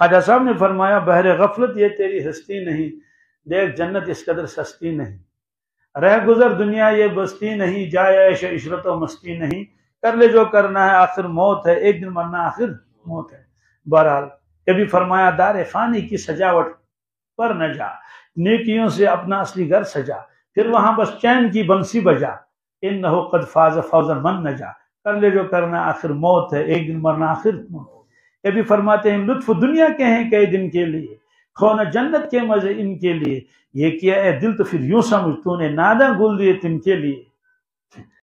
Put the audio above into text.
ख्वाजा साहब ने फरमाया बहर गफलत ये तेरी हस्ती नहीं देख जन्नत इस कदर सस्ती नहीं रह गुजर दुनिया ये बस्ती नहीं जायश इशरत व मस्ती नहीं कर ले जो करना है आखिर मौत है एक दिन मरना आखिर मौत है बहरहाल कभी फरमाया दार फानी की सजावट पर न जा नेकियों से अपना असली घर सजा फिर वहां बस चैन की बंसी बजा इन न हो कद फाज फौजन मन न जा कर ले जो करना आखिर मौत है एक दिन मरना आखिर मौत है कभी फरमाते हैं लुत्फ दुनिया के हैं कई दिन के लिए खोना जन्नत के मजे इनके लिए ये किया है दिल तो फिर यूं समझ तूने नादा गुल दिए तिनके लिए